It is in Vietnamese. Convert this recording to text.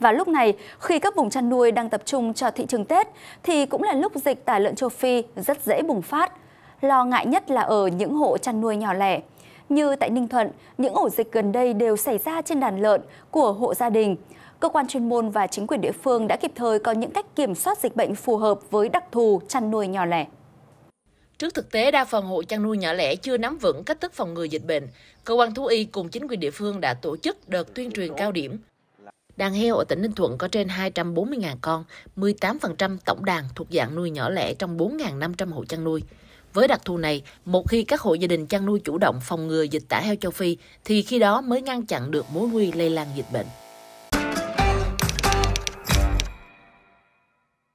Và lúc này, khi các vùng chăn nuôi đang tập trung cho thị trường Tết, thì cũng là lúc dịch tả lợn châu Phi rất dễ bùng phát. Lo ngại nhất là ở những hộ chăn nuôi nhỏ lẻ. Như tại Ninh Thuận, những ổ dịch gần đây đều xảy ra trên đàn lợn của hộ gia đình. Cơ quan chuyên môn và chính quyền địa phương đã kịp thời có những cách kiểm soát dịch bệnh phù hợp với đặc thù chăn nuôi nhỏ lẻ. Trước thực tế, đa phần hộ chăn nuôi nhỏ lẻ chưa nắm vững cách thức phòng ngừa dịch bệnh, cơ quan thú y cùng chính quyền địa phương đã tổ chức đợt tuyên truyền cao điểm Đàn heo ở tỉnh Ninh Thuận có trên 240.000 con, 18% tổng đàn thuộc dạng nuôi nhỏ lẻ trong 4.500 hộ chăn nuôi. Với đặc thù này, một khi các hộ gia đình chăn nuôi chủ động phòng ngừa dịch tả heo châu Phi, thì khi đó mới ngăn chặn được mối nguy lây lan dịch bệnh.